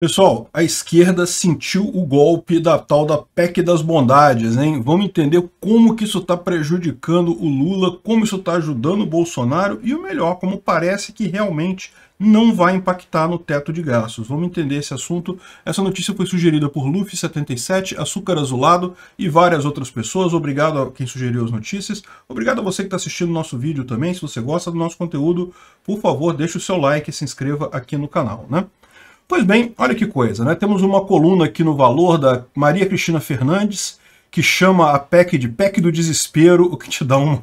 Pessoal, a esquerda sentiu o golpe da tal da PEC das bondades, hein? Vamos entender como que isso está prejudicando o Lula, como isso está ajudando o Bolsonaro e o melhor, como parece que realmente não vai impactar no teto de gastos. Vamos entender esse assunto. Essa notícia foi sugerida por Luffy77, Açúcar Azulado e várias outras pessoas. Obrigado a quem sugeriu as notícias. Obrigado a você que está assistindo o nosso vídeo também. Se você gosta do nosso conteúdo, por favor, deixe o seu like e se inscreva aqui no canal, né? Pois bem, olha que coisa, né? Temos uma coluna aqui no valor da Maria Cristina Fernandes, que chama a PEC de PEC do desespero, o que te dá um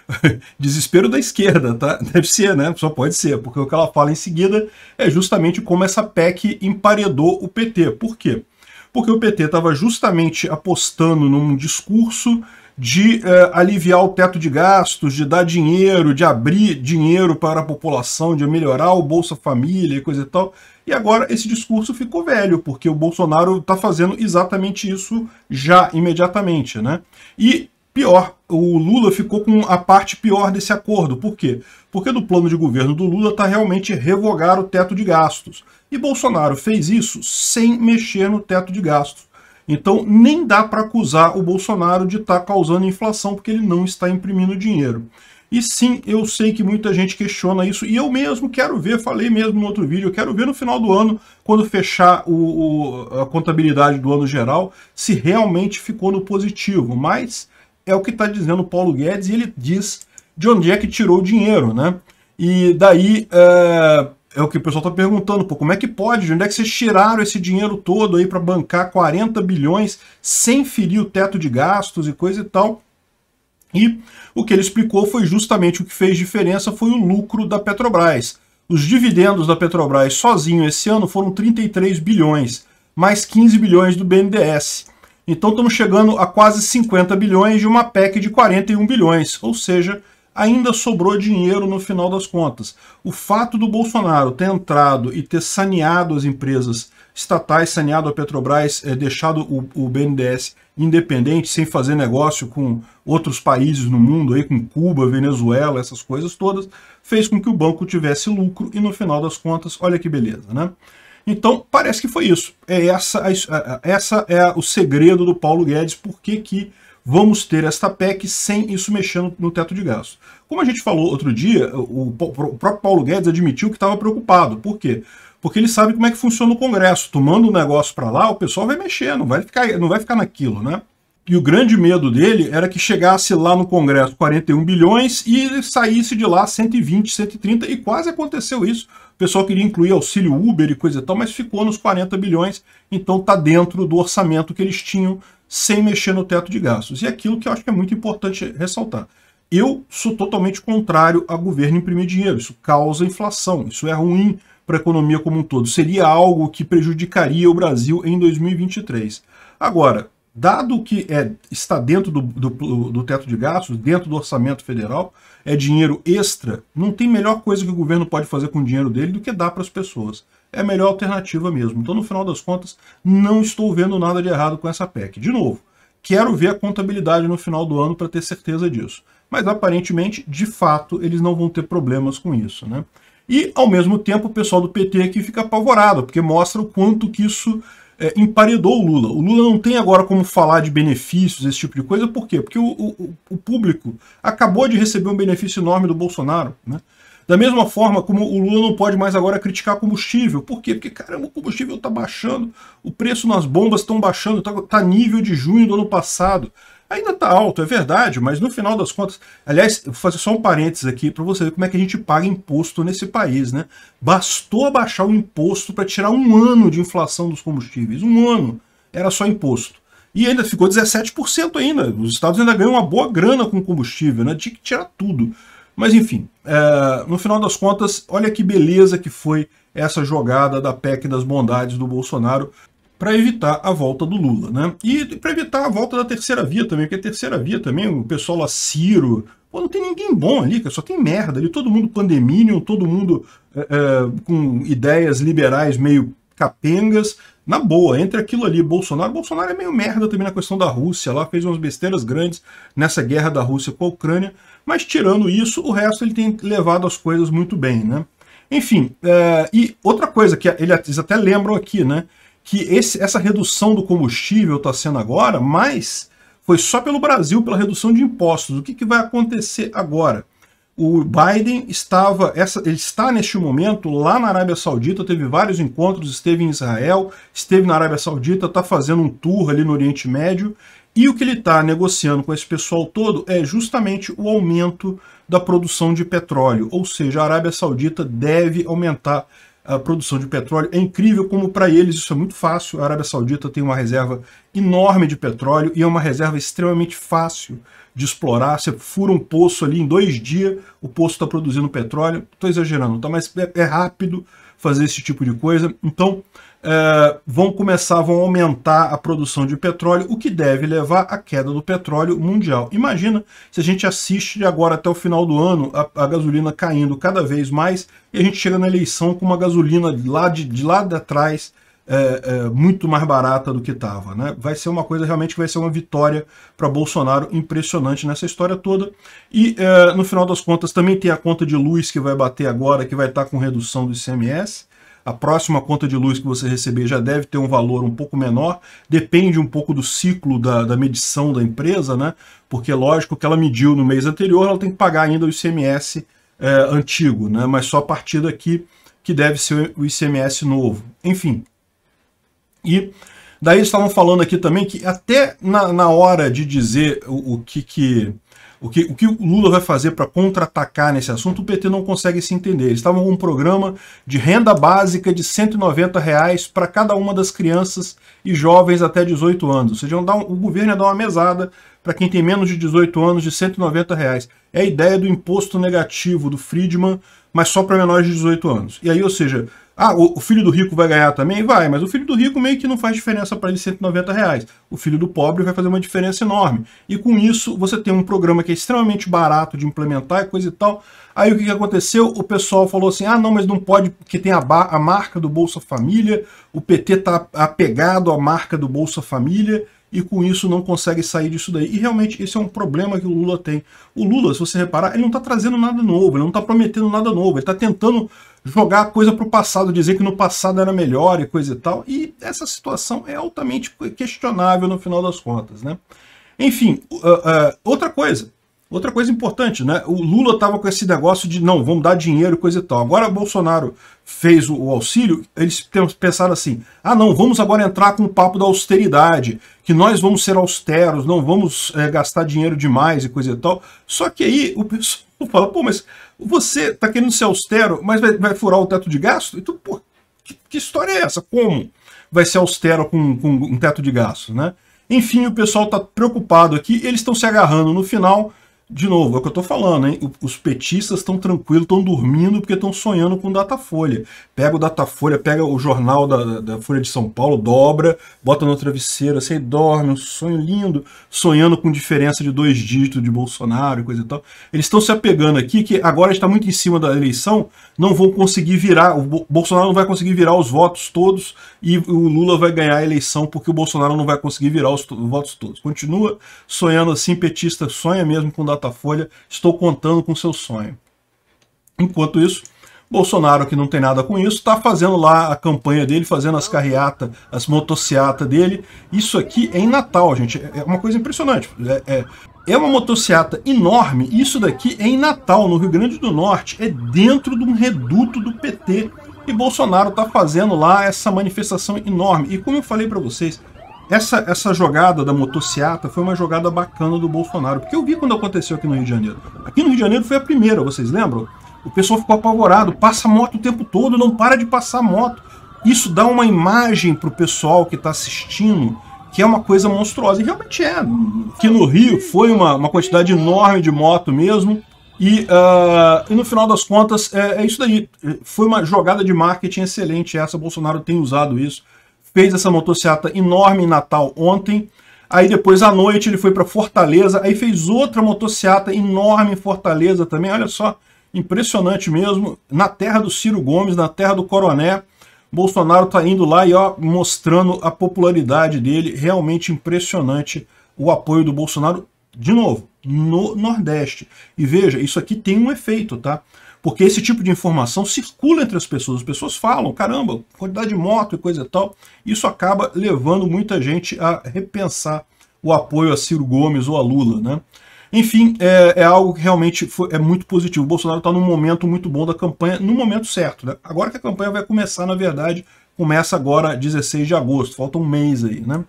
desespero da esquerda, tá? Deve ser, né? Só pode ser, porque o que ela fala em seguida é justamente como essa PEC emparedou o PT. Por quê? Porque o PT estava justamente apostando num discurso de uh, aliviar o teto de gastos, de dar dinheiro, de abrir dinheiro para a população, de melhorar o Bolsa Família e coisa e tal. E agora esse discurso ficou velho, porque o Bolsonaro está fazendo exatamente isso já imediatamente. Né? E pior, o Lula ficou com a parte pior desse acordo. Por quê? Porque do plano de governo do Lula está realmente revogar o teto de gastos. E Bolsonaro fez isso sem mexer no teto de gastos. Então nem dá para acusar o Bolsonaro de estar tá causando inflação porque ele não está imprimindo dinheiro. E sim, eu sei que muita gente questiona isso, e eu mesmo quero ver, falei mesmo no outro vídeo, eu quero ver no final do ano, quando fechar o, o, a contabilidade do ano geral, se realmente ficou no positivo. Mas é o que está dizendo Paulo Guedes, e ele diz de onde é que tirou o dinheiro, né? E daí, é, é o que o pessoal está perguntando, pô, como é que pode? De onde é que vocês tiraram esse dinheiro todo aí para bancar 40 bilhões sem ferir o teto de gastos e coisa e tal? E o que ele explicou foi justamente o que fez diferença foi o lucro da Petrobras. Os dividendos da Petrobras sozinho esse ano foram 33 bilhões, mais 15 bilhões do BNDES. Então estamos chegando a quase 50 bilhões de uma PEC de 41 bilhões, ou seja, ainda sobrou dinheiro no final das contas. O fato do Bolsonaro ter entrado e ter saneado as empresas estatais, saneado a Petrobras, é, deixado o, o, BNDES independente, sem fazer negócio com outros países no mundo, aí, com Cuba, Venezuela, essas coisas todas, fez com que o banco tivesse lucro e no final das contas, olha que beleza, né? Então, parece que foi isso. É essa, essa é o segredo do Paulo Guedes, por que que vamos ter esta PEC sem isso mexendo no teto de gastos. Como a gente falou outro dia, o, próprio Paulo Guedes admitiu que estava preocupado. Por quê? Porque ele sabe como é que funciona o Congresso. Tomando o um negócio para lá, o pessoal vai mexer, não vai ficar, não vai ficar naquilo, né? E o grande medo dele era que chegasse lá no Congresso 41 bilhões e saísse de lá 120, 130, e quase aconteceu isso. O pessoal queria incluir auxílio Uber e coisa e tal, mas ficou nos 40 bilhões, então está dentro do orçamento que eles tinham sem mexer no teto de gastos. E aquilo que eu acho que é muito importante ressaltar. Eu sou totalmente contrário a governo imprimir dinheiro, isso causa inflação, isso é ruim para a economia como um todo. Seria algo que prejudicaria o Brasil em 2023. Agora, dado que é, está dentro do, do, do, teto de gastos, dentro do orçamento federal, é dinheiro extra, não tem melhor coisa que o governo pode fazer com o dinheiro dele do que dar para as pessoas. É a melhor alternativa mesmo. Então, no final das contas, não estou vendo nada de errado com essa PEC. De novo, quero ver a contabilidade no final do ano para ter certeza disso. Mas, aparentemente, de fato, eles não vão ter problemas com isso, né? E, ao mesmo tempo, o pessoal do PT aqui fica apavorado, porque mostra o quanto que isso é, emparedou o Lula. O Lula não tem agora como falar de benefícios, esse tipo de coisa, por quê? Porque o, o, o público acabou de receber um benefício enorme do Bolsonaro, né? Da mesma forma como o Lula não pode mais agora criticar combustível. Por quê? Porque, caramba, o combustível está baixando, o preço nas bombas estão baixando, está tá nível de junho do ano passado. Ainda está alto, é verdade, mas no final das contas, aliás, vou fazer só um parênteses aqui para você ver como é que a gente paga imposto nesse país, né? Bastou abaixar o imposto para tirar um ano de inflação dos combustíveis, um ano era só imposto. E ainda ficou 17% ainda. Os estados ainda ganham uma boa grana com combustível, né? Tinha que tirar tudo. Mas enfim, é, no final das contas, olha que beleza que foi essa jogada da PEC das bondades do Bolsonaro para evitar a volta do Lula, né? E para evitar a volta da terceira via também, porque a terceira via também, o pessoal lá, Ciro, Pô, não tem ninguém bom ali, cara, só tem merda ali, todo mundo pandemínio, todo mundo é, é, com ideias liberais meio capengas, na boa, entre aquilo ali, Bolsonaro, Bolsonaro é meio merda também na questão da Rússia, lá fez umas besteiras grandes nessa guerra da Rússia com a Ucrânia, mas tirando isso, o resto ele tem levado as coisas muito bem, né? Enfim, é, e outra coisa que eles até lembram aqui, né? que esse, essa redução do combustível está sendo agora, mas foi só pelo Brasil, pela redução de impostos. O que, que vai acontecer agora? O Biden estava, essa, ele está neste momento lá na Arábia Saudita, teve vários encontros, esteve em Israel, esteve na Arábia Saudita, está fazendo um tour ali no Oriente Médio. E o que ele está negociando com esse pessoal todo é justamente o aumento da produção de petróleo, ou seja, a Arábia Saudita deve aumentar a produção de petróleo. É incrível como para eles isso é muito fácil. A Arábia Saudita tem uma reserva enorme de petróleo e é uma reserva extremamente fácil de explorar. Você fura um poço ali em dois dias, o poço está produzindo petróleo. Estou exagerando, tá? mas é, é rápido fazer esse tipo de coisa. Então, é, vão começar, vão aumentar a produção de petróleo, o que deve levar à queda do petróleo mundial. Imagina se a gente assiste de agora até o final do ano a, a gasolina caindo cada vez mais e a gente chega na eleição com uma gasolina lá de, de lá de trás é, é, muito mais barata do que estava. Né? Vai ser uma coisa realmente que vai ser uma vitória para Bolsonaro impressionante nessa história toda. E é, no final das contas também tem a conta de luz que vai bater agora, que vai estar tá com redução do ICMS a próxima conta de luz que você receber já deve ter um valor um pouco menor, depende um pouco do ciclo da, da medição da empresa, né? Porque lógico que ela mediu no mês anterior, ela tem que pagar ainda o ICMS é, eh, antigo, né? Mas só a partir daqui que deve ser o ICMS novo. Enfim. E daí estavam falando aqui também que até na, na hora de dizer o, o que, que o que, o que o Lula vai fazer para contra-atacar nesse assunto, o PT não consegue se entender. Eles estavam com um programa de renda básica de 190 reais para cada uma das crianças e jovens até 18 anos. Ou seja, é o governo ia dar uma mesada para quem tem menos de 18 anos de 190 reais. É a ideia do imposto negativo do Friedman, mas só para menores de 18 anos. E aí, ou seja, ah, o, filho do rico vai ganhar também? Vai, mas o filho do rico meio que não faz diferença para ele 190 reais. O filho do pobre vai fazer uma diferença enorme. E com isso, você tem um programa que é extremamente barato de implementar e coisa e tal. Aí o que, aconteceu? O pessoal falou assim, ah, não, mas não pode, porque tem a, a marca do Bolsa Família, o PT está apegado à marca do Bolsa Família, e com isso não consegue sair disso daí. E realmente esse é um problema que o Lula tem. O Lula, se você reparar, ele não está trazendo nada novo, ele não está prometendo nada novo, ele está tentando jogar a coisa para o passado, dizer que no passado era melhor e coisa e tal. E essa situação é altamente questionável no final das contas. Né? Enfim, uh, uh, outra coisa, Outra coisa importante, né? O Lula estava com esse negócio de não, vamos dar dinheiro, coisa e tal. Agora Bolsonaro fez o, o auxílio, eles pensaram assim: ah, não, vamos agora entrar com o papo da austeridade, que nós vamos ser austeros, não vamos é, gastar dinheiro demais e coisa e tal. Só que aí o pessoal fala: pô, mas você está querendo ser austero, mas vai, vai furar o teto de gasto? Então, pô, que, que, história é essa? Como vai ser austero com, com um teto de gasto, né? Enfim, o pessoal está preocupado aqui, eles estão se agarrando no final de novo, é o que eu estou falando, hein? Os petistas estão tranquilos, estão dormindo porque estão sonhando com Datafolha. Pega o Datafolha, pega o jornal da, da, Folha de São Paulo, dobra, bota no travesseiro, você assim, dorme, um sonho lindo, sonhando com diferença de dois dígitos de Bolsonaro e coisa e tal. Eles estão se apegando aqui que agora está muito em cima da eleição, não vão conseguir virar, o Bolsonaro não vai conseguir virar os votos todos e o Lula vai ganhar a eleição porque o Bolsonaro não vai conseguir virar os votos todos. Continua sonhando assim, petista sonha mesmo com Datafolha Datafolha, estou contando com seu sonho. Enquanto isso, Bolsonaro, que não tem nada com isso, está fazendo lá a campanha dele, fazendo as carreatas, as motociatas dele. Isso aqui é em Natal, gente. É, é uma coisa impressionante. É, é, é uma motociata enorme. Isso daqui é em Natal, no Rio Grande do Norte. É dentro de um reduto do PT. E Bolsonaro está fazendo lá essa manifestação enorme. E como eu falei para vocês, essa, essa jogada da motociata foi uma jogada bacana do Bolsonaro, porque eu vi quando aconteceu aqui no Rio de Janeiro. Aqui no Rio de Janeiro foi a primeira, vocês lembram? O pessoal ficou apavorado, passa moto o tempo todo, não para de passar moto. Isso dá uma imagem para o pessoal que está assistindo que é uma coisa monstruosa. E realmente é. Aqui no Rio foi uma, uma quantidade enorme de moto mesmo. E, uh, e no final das contas, é, é isso daí. Foi uma jogada de marketing excelente essa. Bolsonaro tem usado isso fez essa motocicleta enorme em Natal ontem. Aí depois à noite ele foi para Fortaleza, aí fez outra motocicleta enorme em Fortaleza também, olha só, impressionante mesmo, na terra do Ciro Gomes, na terra do Coroné. Bolsonaro está indo lá e ó, mostrando a popularidade dele, realmente impressionante o apoio do Bolsonaro de novo, no Nordeste. E veja, isso aqui tem um efeito, tá? Porque esse tipo de informação circula entre as pessoas. As pessoas falam, caramba, quantidade de moto e coisa e tal. Isso acaba levando muita gente a repensar o apoio a Ciro Gomes ou a Lula, né? Enfim, é, é algo que realmente foi, é muito positivo. O Bolsonaro está num momento muito bom da campanha, no momento certo. Né? Agora que a campanha vai começar, na verdade, começa agora 16 de agosto, falta um mês aí, né?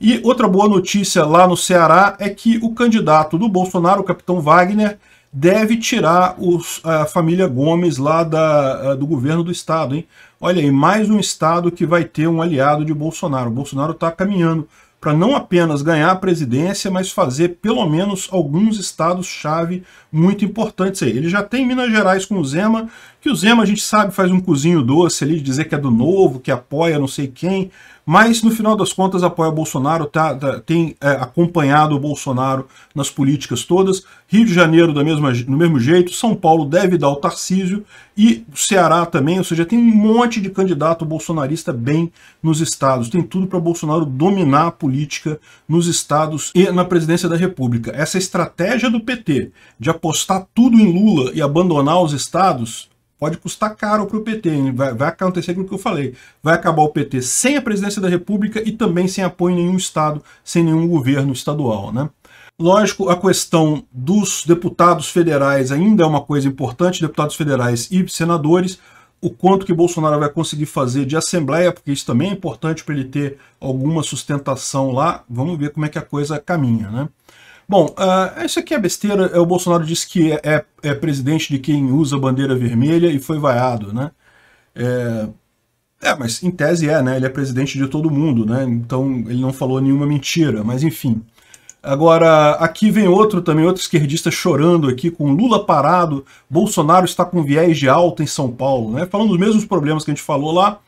E outra boa notícia lá no Ceará é que o candidato do Bolsonaro, o capitão Wagner, deve tirar os, a família Gomes lá da, do governo do estado. Hein? Olha aí, mais um estado que vai ter um aliado de Bolsonaro. O Bolsonaro está caminhando para não apenas ganhar a presidência, mas fazer pelo menos alguns estados-chave muito importantes aí. Ele já tem Minas Gerais com o Zema, que o Zema, a gente sabe, faz um cozinho doce ali, de dizer que é do novo, que apoia não sei quem, mas no final das contas apoia Bolsonaro, tá, tá tem é, acompanhado o Bolsonaro nas políticas todas. Rio de Janeiro da mesma, do mesmo jeito, São Paulo deve dar o Tarcísio e Ceará também, ou seja, tem um monte de candidato bolsonarista bem nos estados. Tem tudo para Bolsonaro dominar a política nos estados e na presidência da República. Essa estratégia do PT de apostar tudo em Lula e abandonar os estados pode custar caro para o PT. Vai, vai, acontecer aquilo que eu falei. Vai acabar o PT sem a presidência da República e também sem apoio em nenhum Estado, sem nenhum governo estadual. Né? Lógico, a questão dos deputados federais ainda é uma coisa importante, deputados federais e senadores, o quanto que Bolsonaro vai conseguir fazer de assembleia, porque isso também é importante para ele ter alguma sustentação lá. Vamos ver como é que a coisa caminha. Né? Bom, uh, aqui é besteira. É, o Bolsonaro disse que é, é, é, presidente de quem usa a bandeira vermelha e foi vaiado, né? É, é, mas em tese é, né? Ele é presidente de todo mundo, né? Então ele não falou nenhuma mentira, mas enfim. Agora, aqui vem outro também, outro esquerdista chorando aqui, com Lula parado, Bolsonaro está com viés de alta em São Paulo, né? Falando dos mesmos problemas que a gente falou lá,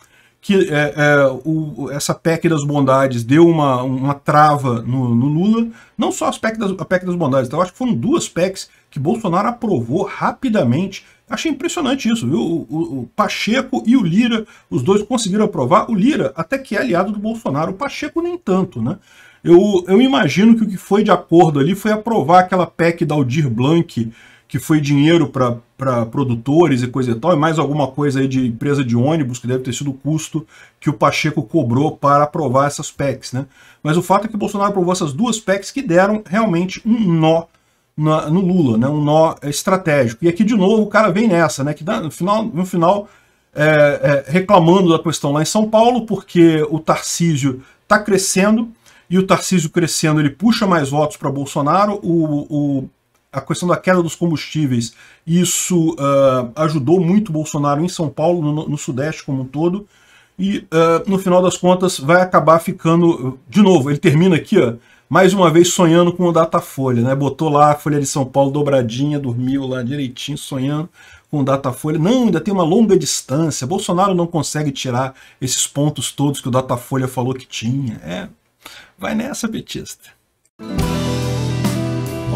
que é, é, o, essa PEC das bondades deu uma, uma trava no, no Lula. Não só as PEC das, a PEC das bondades, tá? eu acho que foram duas PECs que Bolsonaro aprovou rapidamente. Achei impressionante isso, viu? O, o, o, Pacheco e o Lira, os dois conseguiram aprovar. O Lira até que é aliado do Bolsonaro, o Pacheco nem tanto, né? Eu, eu imagino que o que foi de acordo ali foi aprovar aquela PEC da Aldir Blanc, que foi dinheiro para produtores e coisa e tal, e mais alguma coisa aí de empresa de ônibus, que deve ter sido o custo que o Pacheco cobrou para aprovar essas PECs. Né? Mas o fato é que o Bolsonaro aprovou essas duas PECs que deram realmente um nó na, no Lula, né? um nó estratégico. E aqui, de novo, o cara vem nessa, né? que dá, no final, no final é, é, reclamando da questão lá em São Paulo, porque o Tarcísio está crescendo, e o Tarcísio crescendo, ele puxa mais votos para Bolsonaro, o, o a questão da queda dos combustíveis, isso uh, ajudou muito Bolsonaro em São Paulo, no, no Sudeste como um todo, e uh, no final das contas vai acabar ficando, de novo, ele termina aqui, ó, mais uma vez sonhando com o Datafolha, né? botou lá a Folha de São Paulo dobradinha, dormiu lá direitinho, sonhando com o Datafolha. Não, ainda tem uma longa distância, Bolsonaro não consegue tirar esses pontos todos que o Datafolha falou que tinha. É, vai nessa, petista.